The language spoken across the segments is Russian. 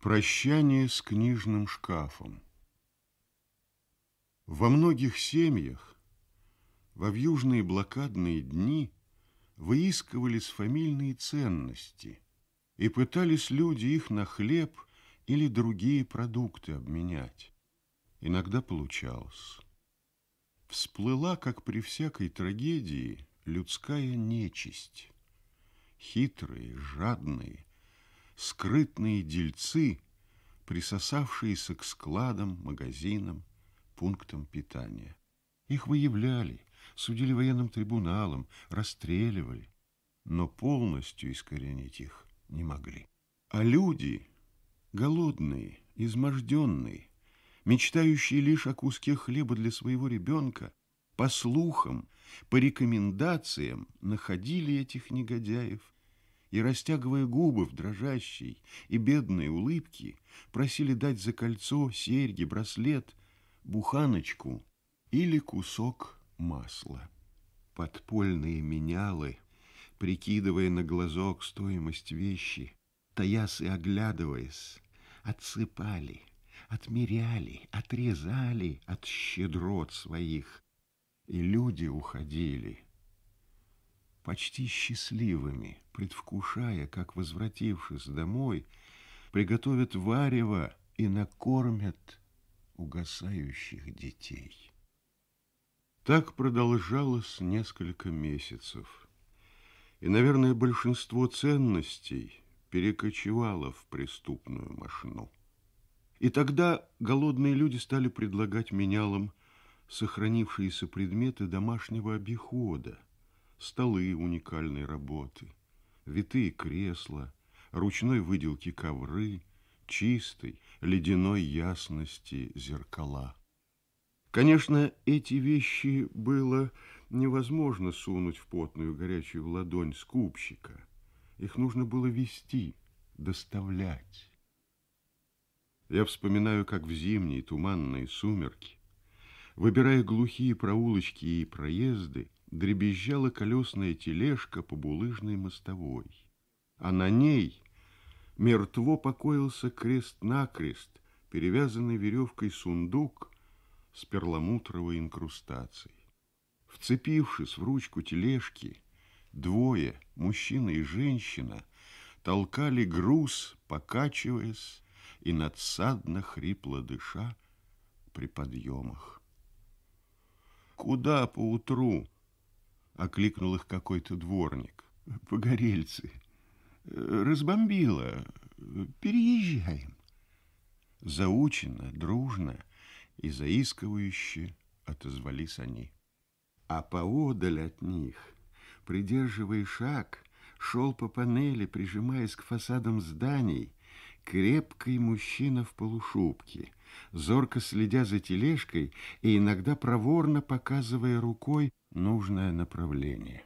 Прощание с книжным шкафом. Во многих семьях во вьюжные блокадные дни выискивались фамильные ценности и пытались люди их на хлеб или другие продукты обменять. Иногда получалось. Всплыла, как при всякой трагедии, людская нечисть. Хитрые, жадные – скрытные дельцы, присосавшиеся к складам, магазинам, пунктам питания. Их выявляли, судили военным трибуналом, расстреливали, но полностью искоренить их не могли. А люди, голодные, изможденные, мечтающие лишь о куске хлеба для своего ребенка, по слухам, по рекомендациям находили этих негодяев и, растягивая губы в дрожащей и бедной улыбке, просили дать за кольцо, серьги, браслет, буханочку или кусок масла. Подпольные менялы, прикидывая на глазок стоимость вещи, таясь и оглядываясь, отсыпали, отмеряли, отрезали от щедрот своих, и люди уходили — почти счастливыми, предвкушая, как, возвратившись домой, приготовят варево и накормят угасающих детей. Так продолжалось несколько месяцев. И, наверное, большинство ценностей перекочевало в преступную машину. И тогда голодные люди стали предлагать менялам сохранившиеся предметы домашнего обихода, столы уникальной работы, витые кресла, ручной выделки ковры, чистой, ледяной ясности зеркала. Конечно, эти вещи было невозможно сунуть в потную горячую ладонь скупщика. Их нужно было вести, доставлять. Я вспоминаю, как в зимние туманные сумерки, выбирая глухие проулочки и проезды, дребезжала колесная тележка по булыжной мостовой, а на ней мертво покоился крест-накрест, перевязанный веревкой сундук с перламутровой инкрустацией. Вцепившись в ручку тележки, двое, мужчина и женщина, толкали груз, покачиваясь и надсадно хрипло дыша при подъемах. «Куда поутру?» окликнул их какой-то дворник. «Погорельцы! Разбомбило! Переезжаем!» Заучено, дружно и заискивающе отозвались они. А поодаль от них, придерживая шаг, шел по панели, прижимаясь к фасадам зданий, крепкий мужчина в полушубке, зорко следя за тележкой и иногда проворно показывая рукой нужное направление.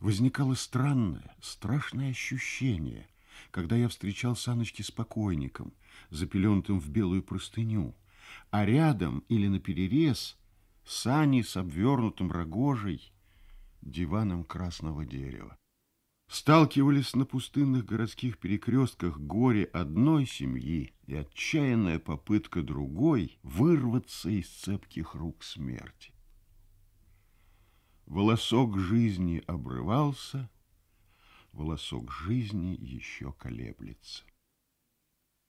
Возникало странное, страшное ощущение, когда я встречал Саночки с покойником, запеленутым в белую простыню, а рядом или на перерез сани с обвернутым рогожей диваном красного дерева. Сталкивались на пустынных городских перекрестках горе одной семьи и отчаянная попытка другой вырваться из цепких рук смерти. Волосок жизни обрывался, волосок жизни еще колеблется.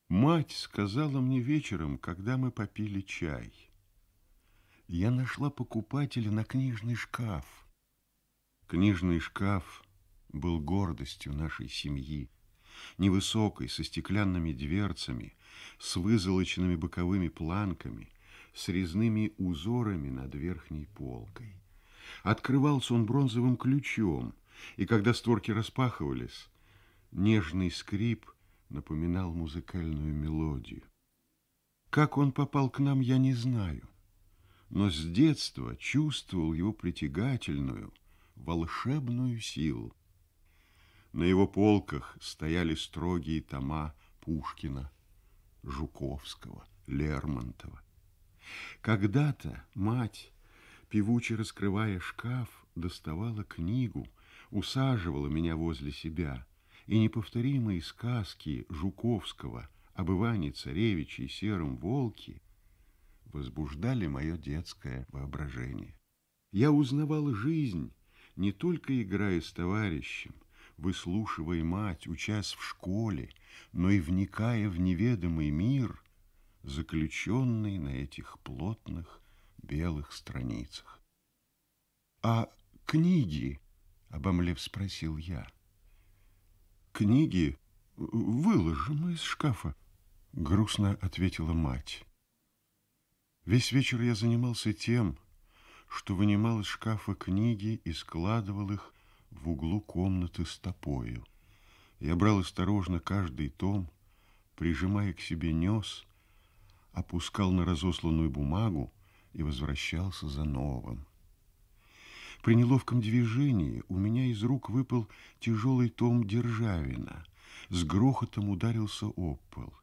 Мать сказала мне вечером, когда мы попили чай. Я нашла покупателя на книжный шкаф. Книжный шкаф был гордостью нашей семьи. Невысокой, со стеклянными дверцами, с вызолоченными боковыми планками, с резными узорами над верхней полкой. Открывался он бронзовым ключом, и когда створки распахивались, нежный скрип напоминал музыкальную мелодию. Как он попал к нам, я не знаю, но с детства чувствовал его притягательную, волшебную силу. На его полках стояли строгие тома Пушкина, Жуковского, Лермонтова. Когда-то мать певуче раскрывая шкаф, доставала книгу, усаживала меня возле себя, и неповторимые сказки Жуковского о бывании царевича и сером волке возбуждали мое детское воображение. Я узнавал жизнь, не только играя с товарищем, выслушивая мать, учась в школе, но и вникая в неведомый мир, заключенный на этих плотных белых страницах. «А книги?» — обомлев спросил я. «Книги выложим из шкафа», — грустно ответила мать. Весь вечер я занимался тем, что вынимал из шкафа книги и складывал их в углу комнаты стопою. Я брал осторожно каждый том, прижимая к себе нес, опускал на разосланную бумагу, и возвращался за новым. При неловком движении у меня из рук выпал тяжелый том Державина. С грохотом ударился об пол.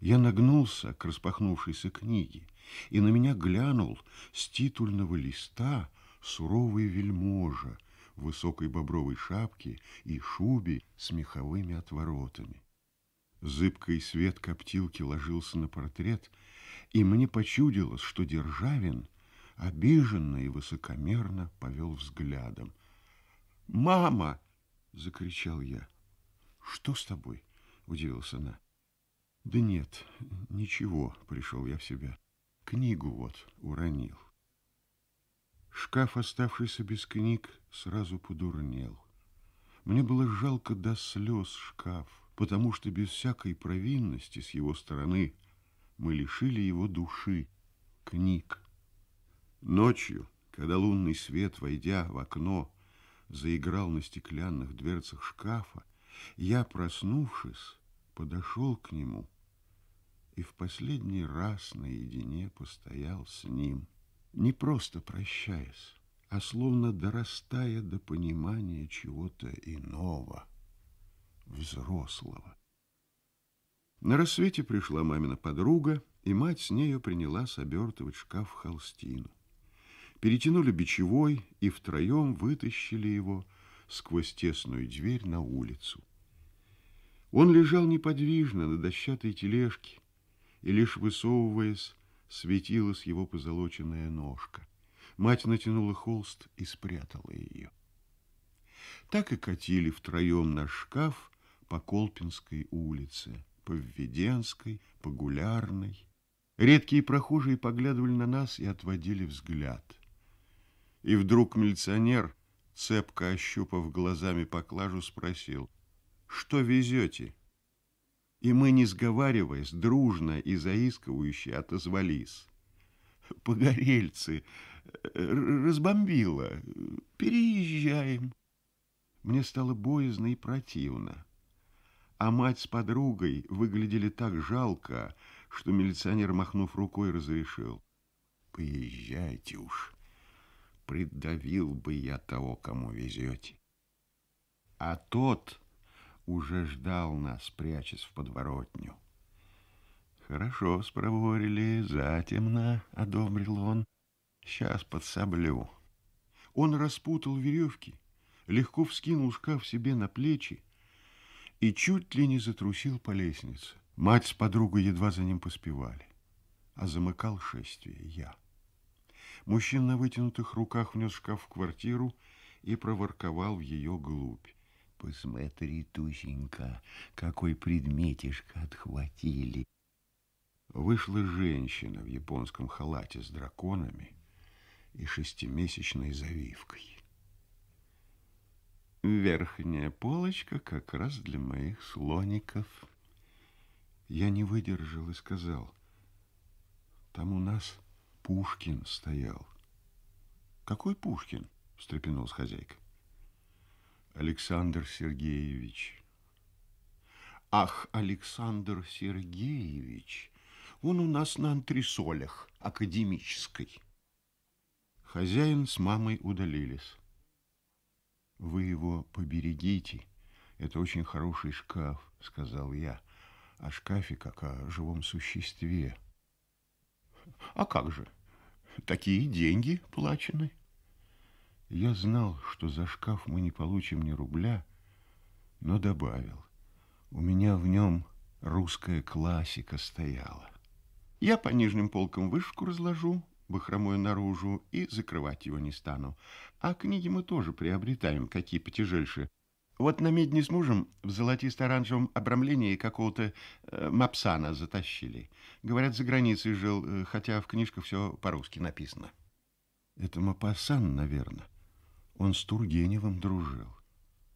Я нагнулся к распахнувшейся книге, и на меня глянул с титульного листа суровый вельможа в высокой бобровой шапке и шубе с меховыми отворотами. Зыбкий свет коптилки ложился на портрет — и мне почудилось, что Державин обиженно и высокомерно повел взглядом. «Мама!» — закричал я. «Что с тобой?» — удивилась она. «Да нет, ничего», — пришел я в себя. «Книгу вот уронил». Шкаф, оставшийся без книг, сразу подурнел. Мне было жалко до слез шкаф, потому что без всякой провинности с его стороны мы лишили его души, книг. Ночью, когда лунный свет, войдя в окно, заиграл на стеклянных дверцах шкафа, я, проснувшись, подошел к нему и в последний раз наедине постоял с ним, не просто прощаясь, а словно дорастая до понимания чего-то иного, взрослого. На рассвете пришла мамина подруга, и мать с нею принялась обертывать шкаф холстину. Перетянули бичевой и втроем вытащили его сквозь тесную дверь на улицу. Он лежал неподвижно на дощатой тележке, и лишь высовываясь, светилась его позолоченная ножка. Мать натянула холст и спрятала ее. Так и катили втроем наш шкаф по Колпинской улице по Введенской, по Гулярной. Редкие прохожие поглядывали на нас и отводили взгляд. И вдруг милиционер, цепко ощупав глазами поклажу, спросил, «Что везете?» И мы, не сговариваясь, дружно и заискивающе отозвались. «Погорельцы! Разбомбило! Переезжаем!» Мне стало боязно и противно а мать с подругой выглядели так жалко, что милиционер, махнув рукой, разрешил. «Поезжайте уж, придавил бы я того, кому везете». А тот уже ждал нас, прячась в подворотню. «Хорошо, спроворили, затемно», — одобрил он. «Сейчас подсоблю». Он распутал веревки, легко вскинул шкаф себе на плечи, и чуть ли не затрусил по лестнице. Мать с подругой едва за ним поспевали, а замыкал шествие я. Мужчина на вытянутых руках внес шкаф в квартиру и проворковал в ее глубь. «Посмотри, Тусенька, какой предметишко отхватили!» Вышла женщина в японском халате с драконами и шестимесячной завивкой. Верхняя полочка как раз для моих слоников. Я не выдержал и сказал, там у нас Пушкин стоял. Какой Пушкин? встрепенулась хозяйка. Александр Сергеевич. Ах, Александр Сергеевич, он у нас на антресолях академической. Хозяин с мамой удалились. Вы его поберегите. Это очень хороший шкаф, сказал я. О «А шкафе как о живом существе. А как же? Такие деньги плачены. Я знал, что за шкаф мы не получим ни рубля, но добавил. У меня в нем русская классика стояла. Я по нижним полкам вышку разложу, бахромой наружу, и закрывать его не стану. А книги мы тоже приобретаем, какие потяжельше. Вот на медне с мужем в золотисто-оранжевом обрамлении какого-то э, мапсана затащили. Говорят, за границей жил, э, хотя в книжках все по-русски написано. Это Мапсан, наверное. Он с Тургеневым дружил.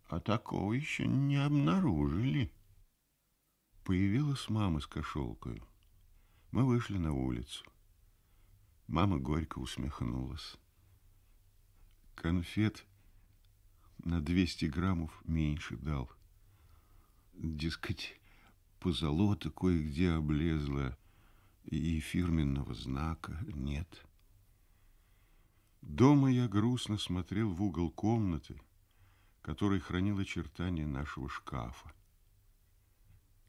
А такого еще не обнаружили. Появилась мама с кошелкой. Мы вышли на улицу. Мама горько усмехнулась. Конфет на 200 граммов меньше дал. Дескать, позолота кое-где облезла, и фирменного знака нет. Дома я грустно смотрел в угол комнаты, который хранил очертания нашего шкафа.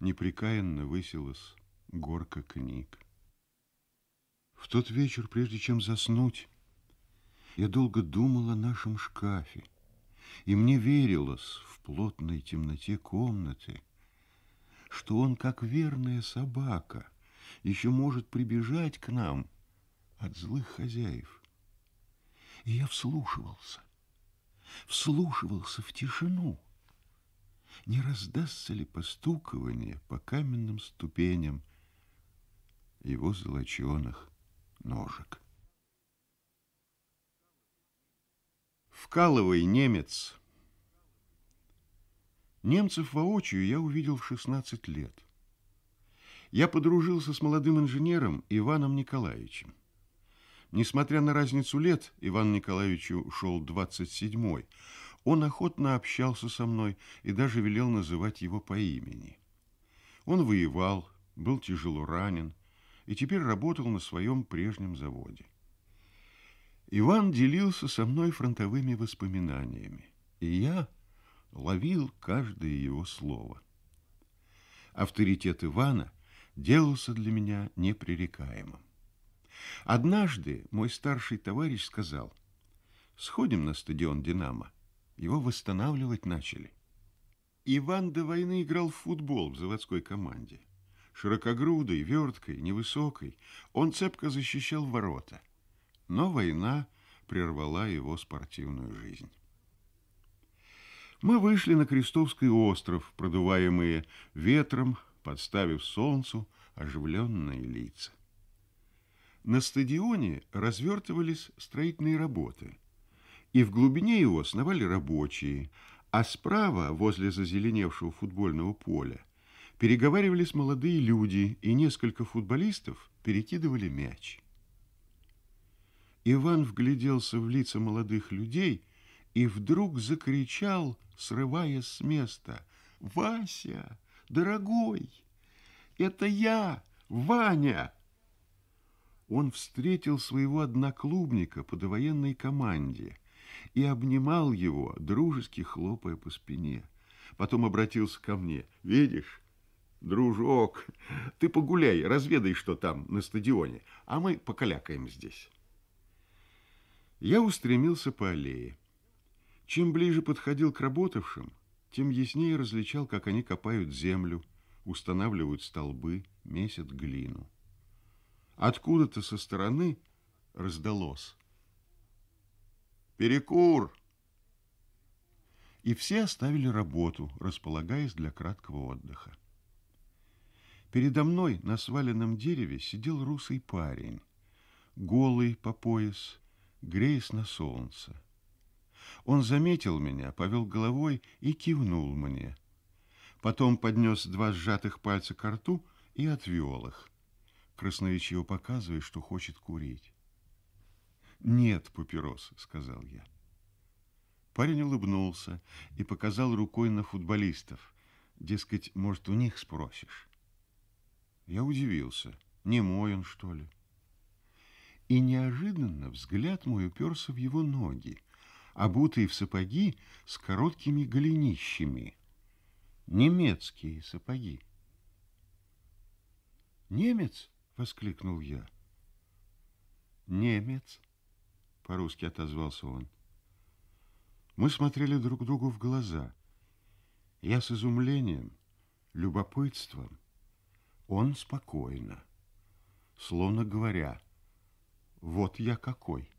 Непрекаянно высилась горка книг. В тот вечер, прежде чем заснуть, я долго думал о нашем шкафе, и мне верилось в плотной темноте комнаты, что он, как верная собака, еще может прибежать к нам от злых хозяев. И я вслушивался, вслушивался в тишину. Не раздастся ли постукование по каменным ступеням его золоченых? ножек. Вкалывай, немец. Немцев воочию я увидел в 16 лет. Я подружился с молодым инженером Иваном Николаевичем. Несмотря на разницу лет, Иван Николаевичу шел 27-й. Он охотно общался со мной и даже велел называть его по имени. Он воевал, был тяжело ранен, и теперь работал на своем прежнем заводе. Иван делился со мной фронтовыми воспоминаниями, и я ловил каждое его слово. Авторитет Ивана делался для меня непререкаемым. Однажды мой старший товарищ сказал, «Сходим на стадион «Динамо». Его восстанавливать начали». Иван до войны играл в футбол в заводской команде. Широкогрудый, верткой, невысокой, он цепко защищал ворота. Но война прервала его спортивную жизнь. Мы вышли на Крестовский остров, продуваемые ветром, подставив солнцу оживленные лица. На стадионе развертывались строительные работы, и в глубине его сновали рабочие, а справа, возле зазеленевшего футбольного поля, Переговаривались молодые люди, и несколько футболистов перекидывали мяч. Иван вгляделся в лица молодых людей и вдруг закричал, срывая с места. «Вася, дорогой, это я, Ваня!» Он встретил своего одноклубника по довоенной команде и обнимал его, дружески хлопая по спине. Потом обратился ко мне. «Видишь, Дружок, ты погуляй, разведай, что там, на стадионе, а мы покалякаем здесь. Я устремился по аллее. Чем ближе подходил к работавшим, тем яснее различал, как они копают землю, устанавливают столбы, месят глину. Откуда-то со стороны раздалось. «Перекур!» И все оставили работу, располагаясь для краткого отдыха. Передо мной на сваленном дереве сидел русый парень, голый по пояс, греясь на солнце. Он заметил меня, повел головой и кивнул мне. Потом поднес два сжатых пальца к рту и отвел их. Красновичье показывая, что хочет курить. «Нет, папирос», — сказал я. Парень улыбнулся и показал рукой на футболистов. Дескать, может, у них спросишь. Я удивился. Не мой он, что ли? И неожиданно взгляд мой уперся в его ноги, обутые в сапоги с короткими голенищами. Немецкие сапоги. «Немец!» — воскликнул я. «Немец!» — по-русски отозвался он. Мы смотрели друг другу в глаза. Я с изумлением, любопытством, он спокойно, словно говоря, «Вот я какой,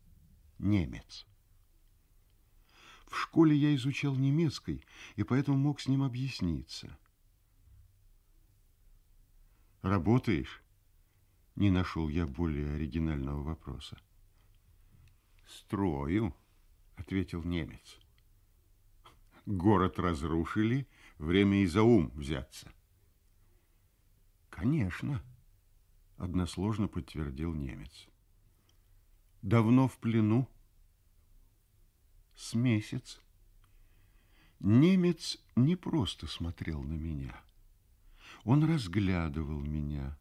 немец». В школе я изучал немецкий, и поэтому мог с ним объясниться. «Работаешь?» Не нашел я более оригинального вопроса. «Строю», — ответил немец. «Город разрушили, время и за ум взяться». «Конечно», — односложно подтвердил немец. «Давно в плену?» «С месяц». Немец не просто смотрел на меня. Он разглядывал меня,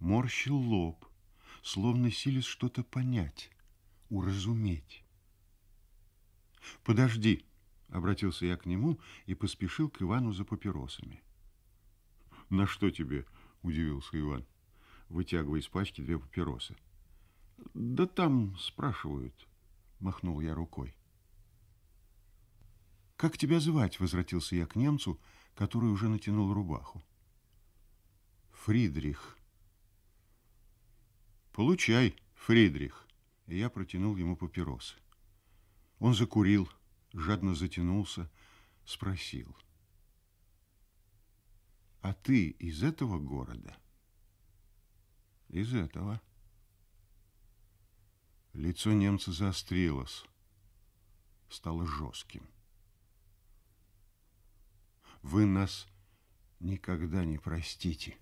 морщил лоб, словно сились что-то понять, уразуметь. «Подожди!» — обратился я к нему и поспешил к Ивану за папиросами. «На что тебе?» удивился Иван, вытягивая из пачки две папиросы. Да там спрашивают, махнул я рукой. Как тебя звать? возвратился я к немцу, который уже натянул рубаху. Фридрих. Получай, Фридрих. И я протянул ему папиросы. Он закурил, жадно затянулся, спросил — а ты из этого города? Из этого. Лицо немца заострилось, стало жестким. Вы нас никогда не простите.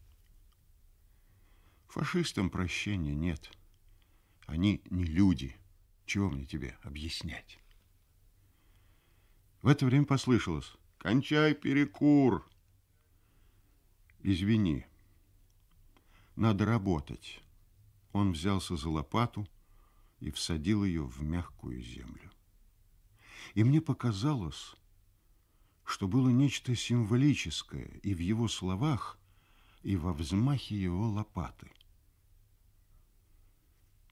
Фашистам прощения нет. Они не люди. Чего мне тебе объяснять? В это время послышалось «Кончай перекур!» Извини, надо работать. Он взялся за лопату и всадил ее в мягкую землю. И мне показалось, что было нечто символическое и в его словах, и во взмахе его лопаты.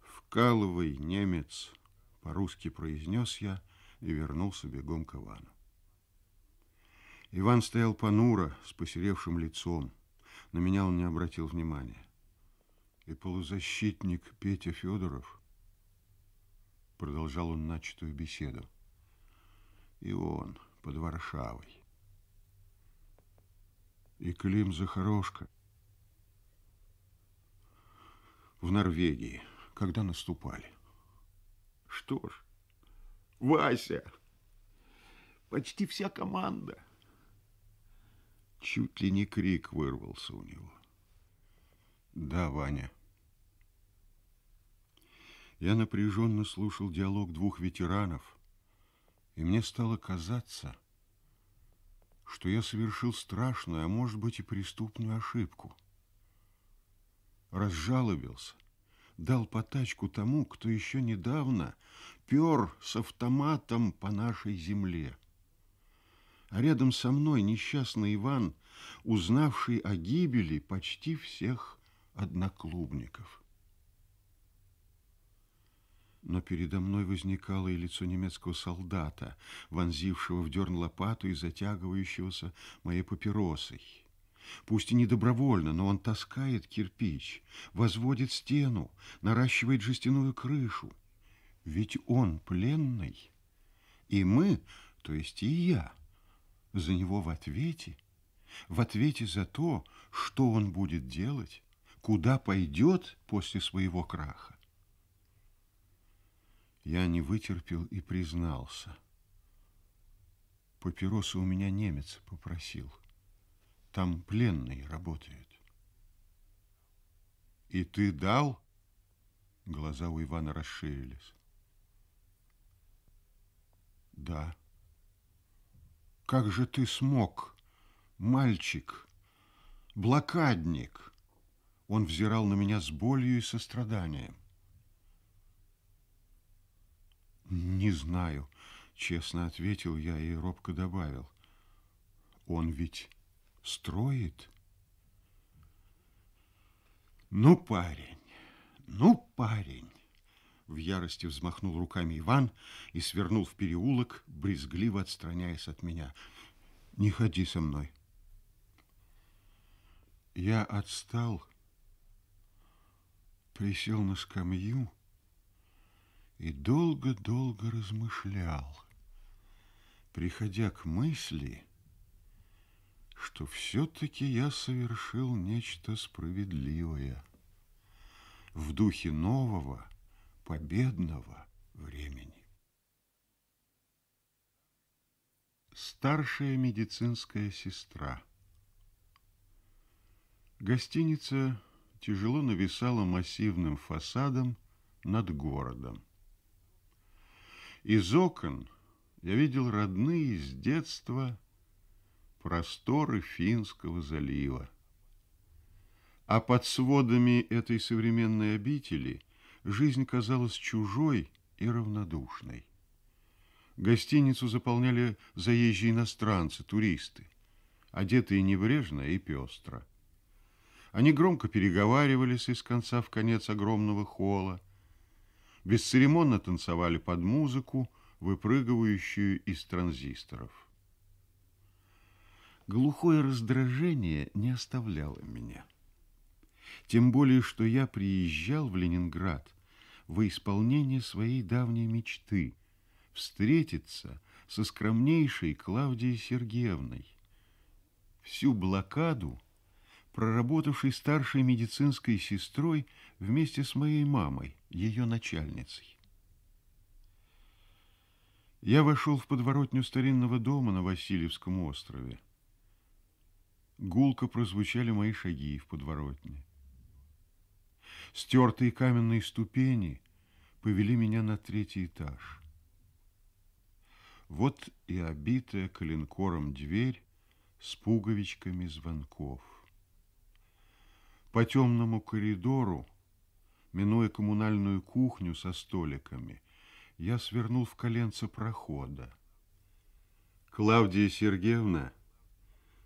«Вкалывай, немец!» — по-русски произнес я и вернулся бегом к Ивану. Иван стоял понуро, с посеревшим лицом. На меня он не обратил внимания. И полузащитник Петя Федоров продолжал он начатую беседу. И он под Варшавой. И Клим Захарошко в Норвегии, когда наступали. Что ж, Вася, почти вся команда – Чуть ли не крик вырвался у него. «Да, Ваня». Я напряженно слушал диалог двух ветеранов, и мне стало казаться, что я совершил страшную, а может быть и преступную ошибку. Разжаловился, дал потачку тому, кто еще недавно пер с автоматом по нашей земле. А рядом со мной несчастный Иван, узнавший о гибели почти всех одноклубников. Но передо мной возникало и лицо немецкого солдата, вонзившего в дерн лопату и затягивающегося моей папиросой. Пусть и не добровольно, но он таскает кирпич, возводит стену, наращивает жестяную крышу. Ведь он пленный, и мы, то есть и я, за него в ответе, в ответе за то, что он будет делать, куда пойдет после своего краха. Я не вытерпел и признался. Папиросы у меня немец попросил. Там пленные работают. И ты дал? Глаза у Ивана расширились. Да. Как же ты смог, мальчик, блокадник? Он взирал на меня с болью и состраданием. Не знаю, честно ответил я и робко добавил. Он ведь строит. Ну, парень, ну, парень. В ярости взмахнул руками Иван и свернул в переулок, брезгливо отстраняясь от меня. «Не ходи со мной». Я отстал, присел на скамью и долго-долго размышлял, приходя к мысли, что все-таки я совершил нечто справедливое в духе нового, победного времени. Старшая медицинская сестра. Гостиница тяжело нависала массивным фасадом над городом. Из окон я видел родные с детства просторы Финского залива. А под сводами этой современной обители – жизнь казалась чужой и равнодушной. Гостиницу заполняли заезжие иностранцы, туристы, одетые небрежно и пестро. Они громко переговаривались из конца в конец огромного холла, бесцеремонно танцевали под музыку, выпрыгивающую из транзисторов. Глухое раздражение не оставляло меня. Тем более, что я приезжал в Ленинград во исполнение своей давней мечты – встретиться со скромнейшей Клавдией Сергеевной. Всю блокаду, проработавшей старшей медицинской сестрой вместе с моей мамой, ее начальницей. Я вошел в подворотню старинного дома на Васильевском острове. Гулко прозвучали мои шаги в подворотне. Стертые каменные ступени повели меня на третий этаж. Вот и обитая коленкором дверь с пуговичками звонков. По темному коридору, минуя коммунальную кухню со столиками, я свернул в коленце прохода. Клавдия Сергеевна,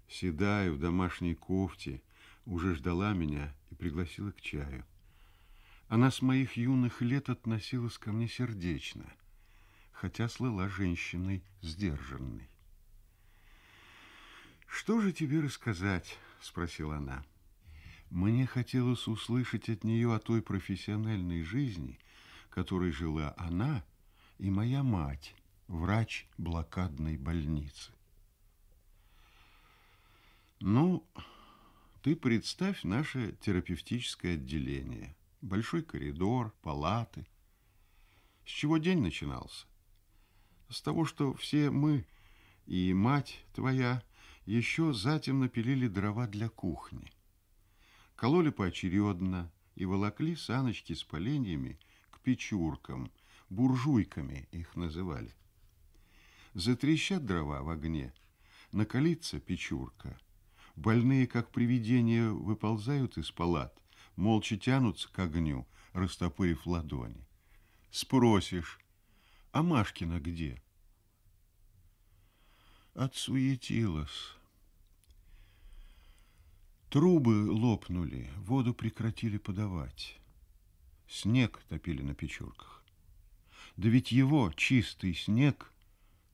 седая в домашней кофте, уже ждала меня и пригласила к чаю. Она с моих юных лет относилась ко мне сердечно, хотя слыла женщиной сдержанной. «Что же тебе рассказать?» — спросила она. Мне хотелось услышать от нее о той профессиональной жизни, которой жила она и моя мать, врач блокадной больницы. «Ну, ты представь наше терапевтическое отделение», большой коридор, палаты. С чего день начинался? С того, что все мы и мать твоя еще затем напилили дрова для кухни. Кололи поочередно и волокли саночки с поленьями к печуркам, буржуйками их называли. Затрещат дрова в огне, накалится печурка. Больные, как привидения, выползают из палат, молча тянутся к огню, растопырив ладони. Спросишь, а Машкина где? Отсуетилась. Трубы лопнули, воду прекратили подавать. Снег топили на печурках. Да ведь его, чистый снег,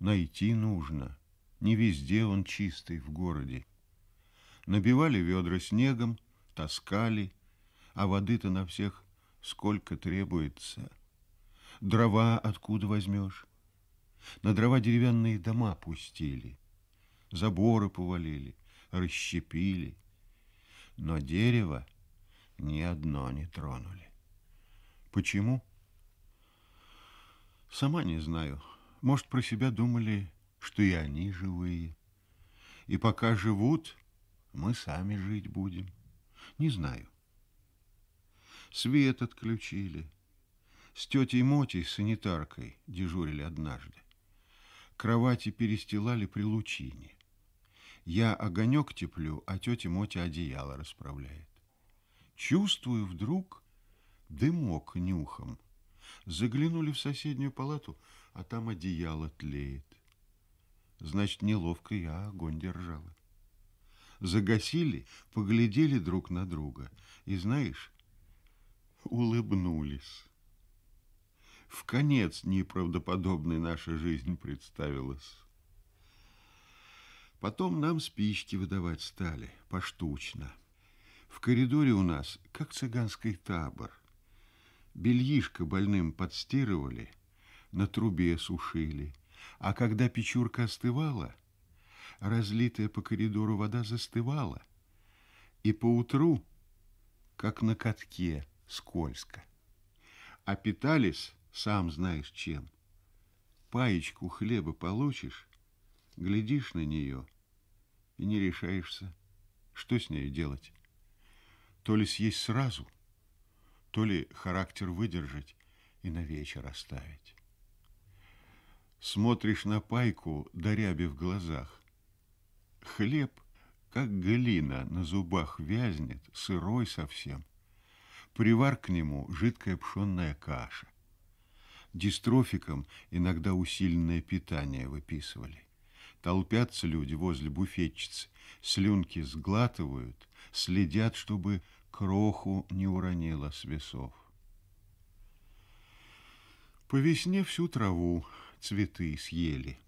найти нужно. Не везде он чистый в городе. Набивали ведра снегом, таскали, а воды-то на всех сколько требуется. Дрова откуда возьмешь? На дрова деревянные дома пустили, заборы повалили, расщепили. Но дерево ни одно не тронули. Почему? Сама не знаю. Может, про себя думали, что и они живые. И пока живут, мы сами жить будем. Не знаю. Свет отключили. С тетей Мотей, санитаркой, дежурили однажды. Кровати перестилали при лучине. Я огонек теплю, а тетя Мотя одеяло расправляет. Чувствую вдруг дымок нюхом. Заглянули в соседнюю палату, а там одеяло тлеет. Значит, неловко я огонь держала. Загасили, поглядели друг на друга. И знаешь, улыбнулись. В конец неправдоподобной наша жизнь представилась. Потом нам спички выдавать стали поштучно. В коридоре у нас, как цыганский табор, бельишко больным подстирывали, на трубе сушили, а когда печурка остывала, разлитая по коридору вода застывала, и поутру, как на катке, скользко. А питались, сам знаешь чем. Паечку хлеба получишь, глядишь на нее и не решаешься, что с нею делать. То ли съесть сразу, то ли характер выдержать и на вечер оставить. Смотришь на пайку, доряби в глазах. Хлеб, как глина, на зубах вязнет, сырой совсем – Привар к нему жидкая пшенная каша. Дистрофикам иногда усиленное питание выписывали. Толпятся люди возле буфетчицы, слюнки сглатывают, следят, чтобы кроху не уронило с весов. По весне всю траву цветы съели.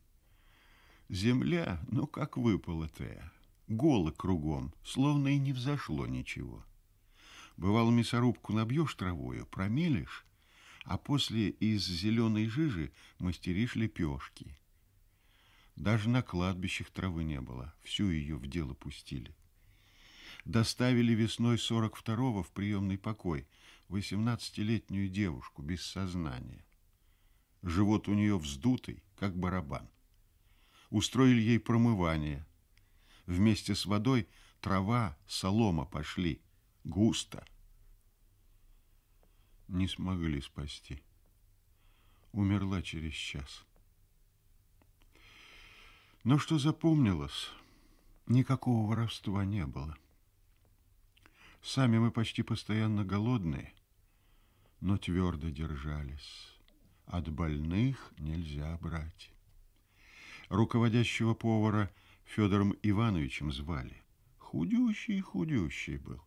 Земля, ну как выпала-то, голо кругом, словно и не взошло ничего. Бывало, мясорубку набьешь травою, промелешь, а после из зеленой жижи мастеришь лепешки. Даже на кладбищах травы не было, всю ее в дело пустили. Доставили весной 42-го в приемный покой 18-летнюю девушку без сознания. Живот у нее вздутый, как барабан. Устроили ей промывание. Вместе с водой трава, солома пошли – густо. Не смогли спасти. Умерла через час. Но что запомнилось, никакого воровства не было. Сами мы почти постоянно голодные, но твердо держались. От больных нельзя брать. Руководящего повара Федором Ивановичем звали. Худющий, худющий был.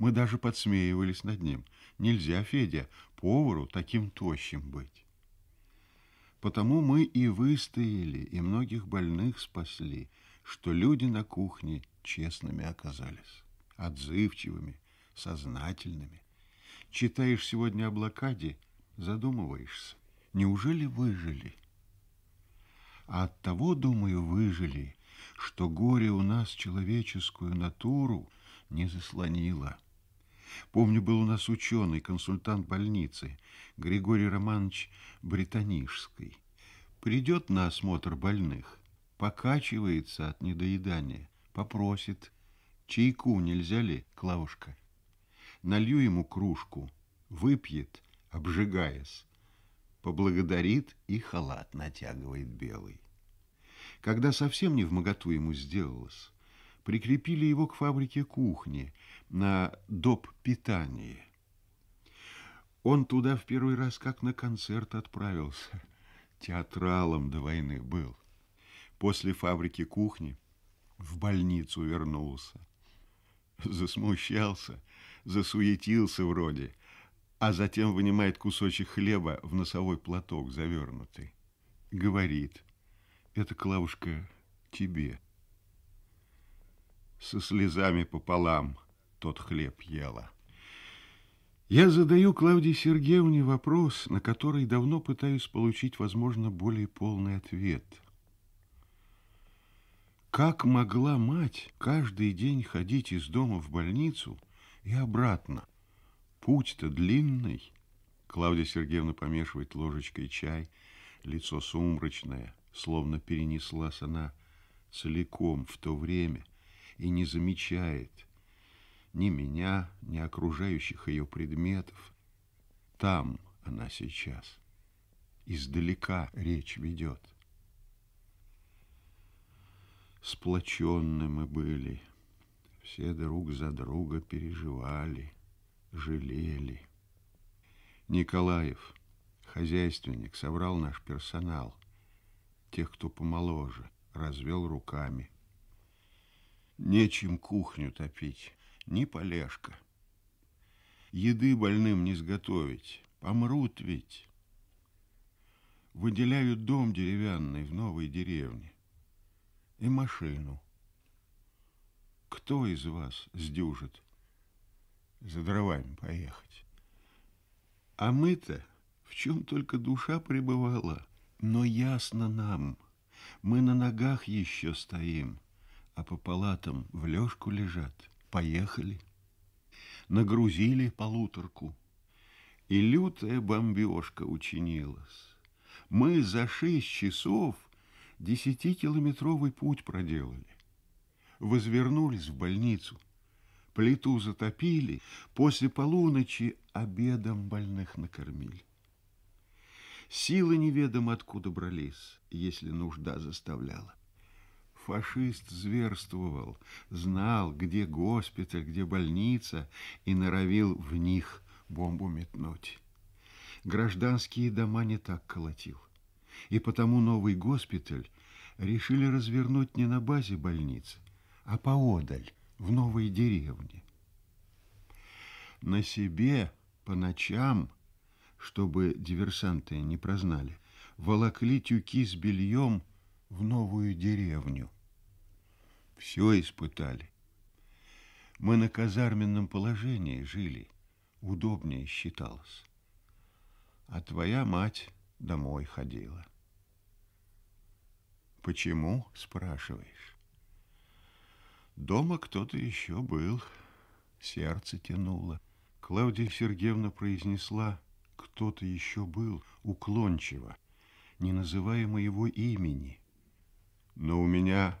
Мы даже подсмеивались над ним. Нельзя, Федя, повару таким тощим быть. Потому мы и выстояли, и многих больных спасли, что люди на кухне честными оказались, отзывчивыми, сознательными. Читаешь сегодня о блокаде, задумываешься, неужели выжили? А от того, думаю, выжили, что горе у нас человеческую натуру не заслонило. Помню, был у нас ученый, консультант больницы, Григорий Романович Британишский. Придет на осмотр больных, покачивается от недоедания, попросит, чайку нельзя ли, Клавушка? Налью ему кружку, выпьет, обжигаясь, поблагодарит и халат натягивает белый. Когда совсем не в моготу ему сделалось, прикрепили его к фабрике кухни на доп. питание. Он туда в первый раз как на концерт отправился. Театралом до войны был. После фабрики кухни в больницу вернулся. Засмущался, засуетился вроде, а затем вынимает кусочек хлеба в носовой платок завернутый. Говорит, это, Клавушка, тебе со слезами пополам тот хлеб ела. Я задаю Клавдии Сергеевне вопрос, на который давно пытаюсь получить, возможно, более полный ответ. Как могла мать каждый день ходить из дома в больницу и обратно? Путь-то длинный. Клавдия Сергеевна помешивает ложечкой чай, лицо сумрачное, словно перенеслась она целиком в то время, и не замечает ни меня, ни окружающих ее предметов. Там она сейчас. Издалека речь ведет. Сплоченны мы были, все друг за друга переживали, жалели. Николаев, хозяйственник, соврал наш персонал, тех, кто помоложе, развел руками – Нечем кухню топить, ни полежка. Еды больным не сготовить, помрут ведь. Выделяют дом деревянный в новой деревне и машину. Кто из вас сдюжит за дровами поехать? А мы-то в чем только душа пребывала, но ясно нам, мы на ногах еще стоим — а по палатам в лёжку лежат. Поехали. Нагрузили полуторку, и лютая бомбежка учинилась. Мы за шесть часов десятикилометровый путь проделали. Возвернулись в больницу, плиту затопили, после полуночи обедом больных накормили. Силы неведомо откуда брались, если нужда заставляла фашист зверствовал, знал, где госпиталь, где больница, и норовил в них бомбу метнуть. Гражданские дома не так колотил. И потому новый госпиталь решили развернуть не на базе больницы, а поодаль, в новой деревне. На себе по ночам, чтобы диверсанты не прознали, волокли тюки с бельем в новую деревню все испытали. Мы на казарменном положении жили, удобнее считалось. А твоя мать домой ходила. Почему, спрашиваешь? Дома кто-то еще был, сердце тянуло. Клавдия Сергеевна произнесла «кто-то еще был» уклончиво, не называя моего имени. Но у меня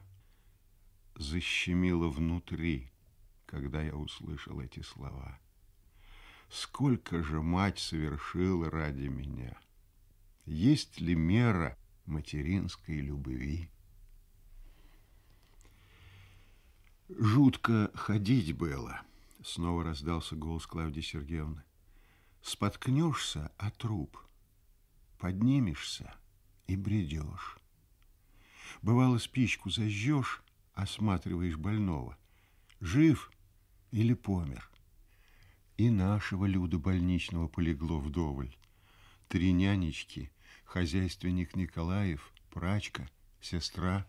защемило внутри, когда я услышал эти слова. Сколько же мать совершила ради меня? Есть ли мера материнской любви? Жутко ходить было, снова раздался голос Клавдии Сергеевны. Споткнешься о труп, поднимешься и бредешь. Бывало, спичку зажжешь, осматриваешь больного, жив или помер. И нашего люда больничного полегло вдоволь. Три нянечки, хозяйственник Николаев, прачка, сестра.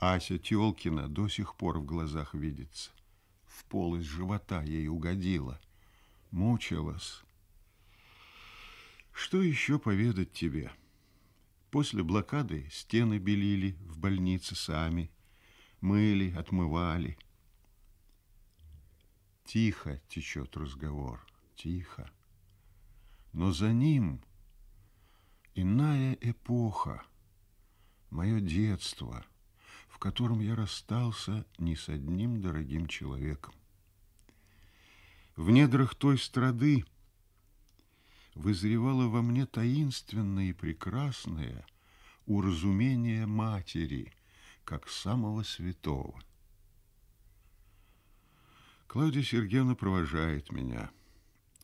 Ася Телкина до сих пор в глазах видится. В полость живота ей угодила, мучилась. Что еще поведать тебе? После блокады стены белили в больнице сами – мыли, отмывали. Тихо течет разговор, тихо. Но за ним иная эпоха, мое детство, в котором я расстался не с одним дорогим человеком. В недрах той страды вызревало во мне таинственное и прекрасное уразумение матери — как самого святого. Клавдия Сергеевна провожает меня.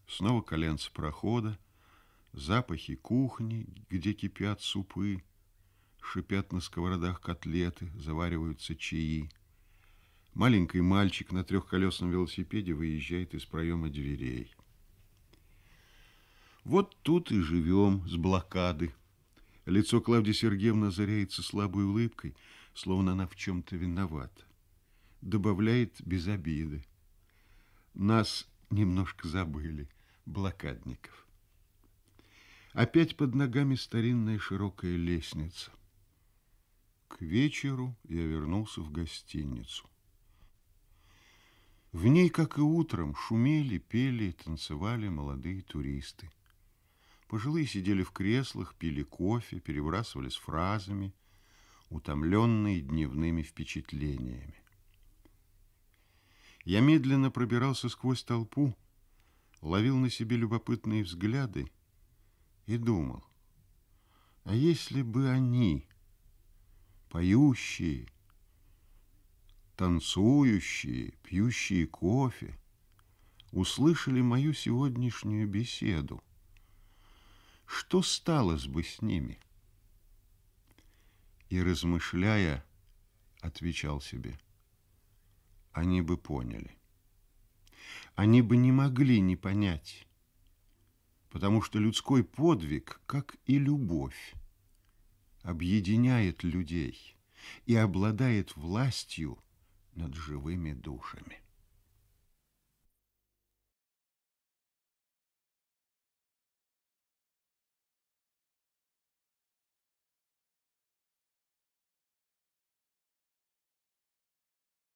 Снова коленца прохода, запахи кухни, где кипят супы, шипят на сковородах котлеты, завариваются чаи. Маленький мальчик на трехколесном велосипеде выезжает из проема дверей. Вот тут и живем с блокады. Лицо Клавдии Сергеевны заряется слабой улыбкой – словно она в чем-то виновата. Добавляет без обиды. Нас немножко забыли, блокадников. Опять под ногами старинная широкая лестница. К вечеру я вернулся в гостиницу. В ней, как и утром, шумели, пели и танцевали молодые туристы. Пожилые сидели в креслах, пили кофе, перебрасывались фразами – утомленный дневными впечатлениями. Я медленно пробирался сквозь толпу, ловил на себе любопытные взгляды и думал, а если бы они, поющие, танцующие, пьющие кофе, услышали мою сегодняшнюю беседу, что стало бы с ними? — и, размышляя, отвечал себе, они бы поняли. Они бы не могли не понять, потому что людской подвиг, как и любовь, объединяет людей и обладает властью над живыми душами.